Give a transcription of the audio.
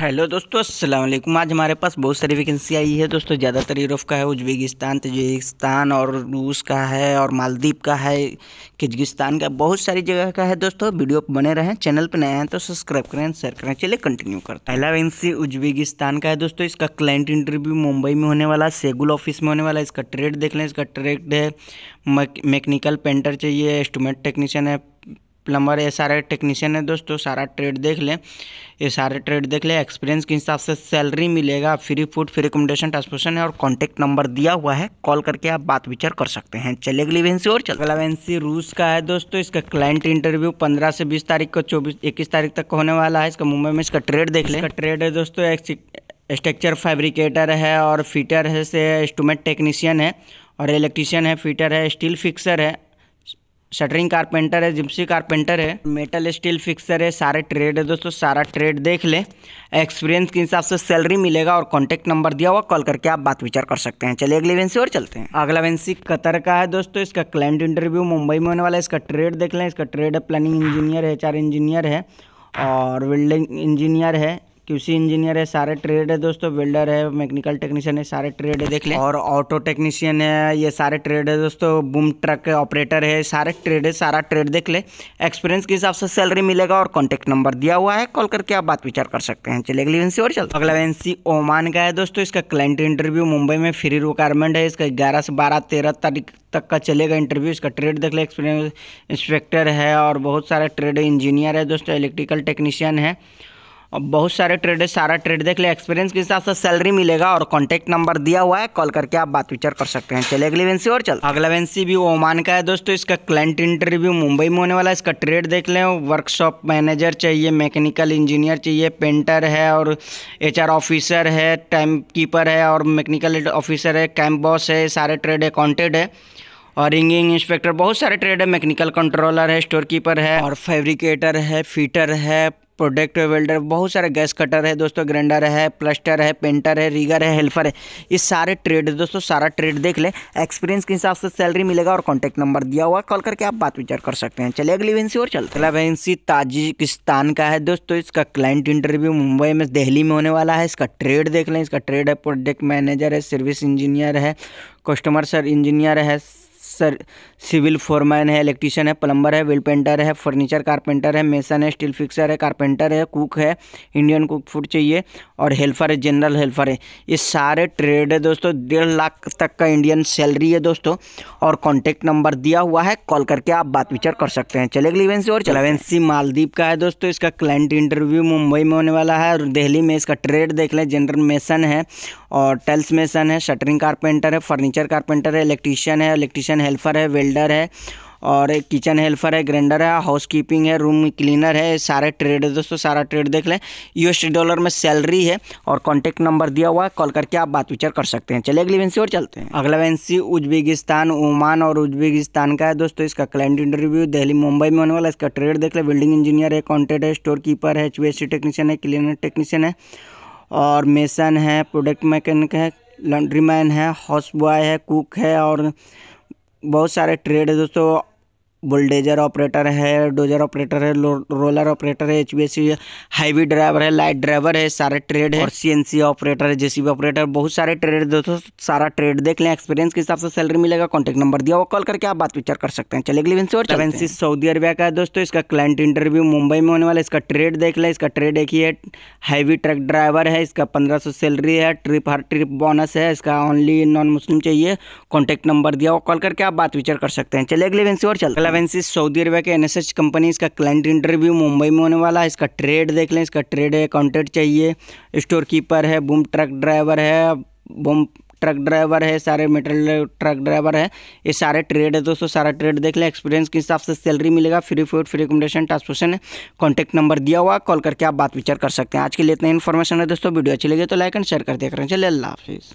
Hello दोस्तों अस्सलाम वालेकुम आज हमारे पास बहुत सारी वैकेंसी आई है दोस्तों ज़्यादातर यूरोप का है उज्बेकिस्तान तजिकिस्तान और रूस का है और मालदीप का है किर्गिस्तान का बहुत सारी जगह का है दोस्तों वीडियो बने रहें चैनल पर नए हैं तो सब्सक्राइब करें शेयर करें चलिए कंटिन्यू करते पहला वैकेंसी उज्बेकिस्तान का है दोस्तों इसका क्लाइंट इंटरव्यू मुंबई में होने वाला सेगुल ऑफिस में होने वाला इसका ट्रेड देख लें इसका ट्रेड है मैकेनिकल पेंटर चाहिए एस्टोमेट टेक्नीशियन है प्लम्बर ये सारे टेक्नीशियन है दोस्तों सारा ट्रेड देख लें ये सारे ट्रेड देख लें एक्सपीरियंस के हिसाब से सैलरी मिलेगा free food free accommodation transportation है और कॉन्टैक्ट नंबर दिया हुआ है कॉल करके आप बात विचार कर सकते हैं चले अगली वेंसी और चल अगला वेंसी रूस का है दोस्तों इसका क्लाइंट इंटरव्यू पंद्रह से बीस तारीख को चौबीस इक्कीस तारीख तक होने वाला है इसका मुंबई में इसका ट्रेड देख लें इसका ट्रेड है दोस्तों एक स्ट्रक्चर फैब्रिकेटर है और फिटर है से इंस्ट्रूमेंट टेक्नीशियन है और इलेक्ट्रीशियन है फिटर है स्टील फिक्सर है शटरिंग कारपेंटर है जिप्सी कारपेंटर है मेटल स्टील फिक्सर है सारे ट्रेड है दोस्तों सारा ट्रेड देख लें एक्सपीरियंस के हिसाब से सैलरी मिलेगा और कॉन्टैक्ट नंबर दिया हुआ कॉल करके आप बात विचार कर सकते हैं चलिए अगले वेंसी और चलते हैं अगला वेंसी कतर का है दोस्तों इसका क्लाइंट इंटरव्यू मुंबई में होने वाला है इसका ट्रेड देख लें इसका ट्रेड प्लानिंग इंजीनियर है एच इंजीनियर है और बिल्डिंग इंजीनियर है क्यूसी इंजीनियर है सारे ट्रेड है दोस्तों बिल्डर है मैकेनिकल टेक्नीशियन है सारे ट्रेड है देख ले और ऑटो टेक्नीशियन है ये सारे ट्रेड है दोस्तों बूम ट्रक ऑपरेटर है सारे ट्रेड है सारा ट्रेड देख ले एक्सपीरियंस के हिसाब से सैलरी मिलेगा और कॉन्टैक्ट नंबर दिया हुआ है कॉल करके आप बात विचार कर सकते हैं चले अगली एजेंसी और चलते अगला एजेंसी ओमान का है दोस्तों इसका क्लाइंट इंटरव्यू मुंबई में फ्री रिक्वायरमेंट है इसका ग्यारह से बारह तेरह तारीख तक का चलेगा इंटरव्यू इसका ट्रेड देख ले एक्सपीरियंस इंस्पेक्टर है और बहुत सारे ट्रेड इंजीनियर है दोस्तों इलेक्ट्रिकल टेक्नीशियन है और बहुत सारे ट्रेड है सारा ट्रेड देख ले एक्सपीरियंस के हिसाब से सैलरी मिलेगा और कॉन्टैक्ट नंबर दिया हुआ है कॉल करके आप बात विचार कर सकते हैं चले अगली वेंसी और चल अगला वेंसी भी ओमान का है दोस्तों इसका क्लाइंट इंटरव्यू मुंबई में होने वाला है इसका ट्रेड देख लें वर्कशॉप मैनेजर चाहिए मैकेनिकल इंजीनियर चाहिए पेंटर है और एच ऑफिसर है टाइम कीपर है और मैकेनिकल ऑफिसर है कैंप बॉस है सारे ट्रेड अकाउंटेड है और रिंगिंग इंस्पेक्टर बहुत सारे ट्रेड है मैकेनिकल कंट्रोलर है स्टोर कीपर है और फेब्रिकेटर है फिटर है प्रोडक्ट वेल्डर बहुत सारे गैस कटर है दोस्तों ग्रैंडर है प्लस्टर है पेंटर है रीगर है हेल्पर है ये सारे ट्रेड दोस्तों सारा ट्रेड देख लें एक्सपीरियंस के हिसाब से सैलरी मिलेगा और कॉन्टैक्ट नंबर दिया हुआ कॉल करके आप बात विचार कर सकते हैं चलिए अगली वैंसी और चलते अगला वैंसी ताजिकिस्तान का है दोस्तों इसका क्लाइंट इंटरव्यू मुंबई में दिल्ली में होने वाला है इसका ट्रेड देख लें इसका ट्रेड है प्रोडक्ट मैनेजर है सर्विस इंजीनियर है कस्टमर सर इंजीनियर है सर सिविल फोरमैन है इलेक्ट्रीशियन है प्लम्बर है विल पेंटर है फर्नीचर कारपेंटर है मेसन है स्टील फिक्सर है कारपेंटर है कुक है इंडियन कुक फूड चाहिए और हेल्पर है जनरल हेल्पर है ये सारे ट्रेड है दोस्तों डेढ़ लाख तक का इंडियन सैलरी है दोस्तों और कॉन्टैक्ट नंबर दिया हुआ है कॉल करके आप बात विचार कर सकते हैं चले अगली वेंसी और चला वेंसी मालदीप का है दोस्तों इसका क्लाइंट इंटरव्यू मुंबई में होने वाला है और दिल्ली में इसका ट्रेड देख लें जनरल मेसन है और टेल्स मेसन है शटरिंग कारपेंटर है फर्नीचर कारपेंटर है इलेक्ट्रीशियन है इलेक्ट्रीशियन हेल्पर है वेल्डर है और एक किचन हेल्पर है ग्रेंडर है हाउस कीपिंग है रूम क्लीनर है सारे ट्रेड है दोस्तों सारा ट्रेड देख लें एस डॉलर में सैलरी है और कॉन्टैक्ट नंबर दिया हुआ है कॉल करके आप बात विचार कर सकते हैं चलिए अगली वेंसी और चलते हैं अगला वेंसी उज्बेगिस्तान ओमान और उज्बेगिस्तान का है दोस्तों इसका क्लाइंट इंटरव्यू दिल्ली मुंबई में होने वाला इसका ट्रेड देख लें बिल्डिंग इंजीनियर है कॉन्टेक्ट है स्टोर कीपर है एच टेक्नीशियन है क्लीनर टेक्नीशियन है और मेसन है प्रोडक्ट मैकेनिक है लॉन्ड्री मैन है हाउस बॉय है कुक है और बहुत सारे ट्रेड है दोस्तों बुलडेजर ऑपरेटर है डोजर ऑपरेटर है रोलर ऑपरेटर है एच बी हाईवी ड्राइवर है लाइट ड्राइवर है सारे ट्रेड है और सीएनसी ऑपरेटर है जेसीबी ऑपरेटर बहुत सारे ट्रेड दोस्तों सारा ट्रेड देख लें एक्सपीरियंस के हिसाब से सैलरी मिलेगा कॉन्टैक्ट नंबर दिया वो कॉल करके आप बात विचार कर सकते हैं चले गए और करेंसी सऊदी अरबिया का है दोस्तों इसका क्लाइंट इंटरव्यू मुंबई में होने वाला इसका ट्रेड देख लें इसका ट्रेड एक ही है ट्रक ड्राइवर है इसका पंद्रह सौ सैलरी है ट्रिप हर ट्रिप बोनस है इसका ओनली नॉन मुस्लिम चाहिए कॉन्टैक्ट नंबर दिया वो कॉल करके आप बात विचार कर सकते हैं चले गए और चलते अलावेंसेज हम्म। सऊदी अरबिया के एनएसएच कंपनी इसका क्लाइंट इंटरव्यू मुंबई में होने वाला है इसका ट्रेड देख लें इसका ट्रेड है कॉन्ट्रैक्ट चाहिए स्टोर कीपर है बूम ट्रक ड्राइवर है बूम ट्रक ड्राइवर है सारे मेटल ट्रक ड्राइवर है ये सारे ट्रेड है दोस्तों सारा ट्रेड देख लें एक्सपीरियंस के हिसाब से सैलरी मिलेगा free food free accommodation transportation है कॉन्टैक्ट नंबर दिया हुआ कॉल करके आप बात विचार कर सकते हैं आज के लिए इतना इन्फॉर्मेशन है दोस्तों वीडियो अच्छी लगे तो लाइक एंड शेयर कर देख रहे हैं चलिए अल्लाह हाफिज़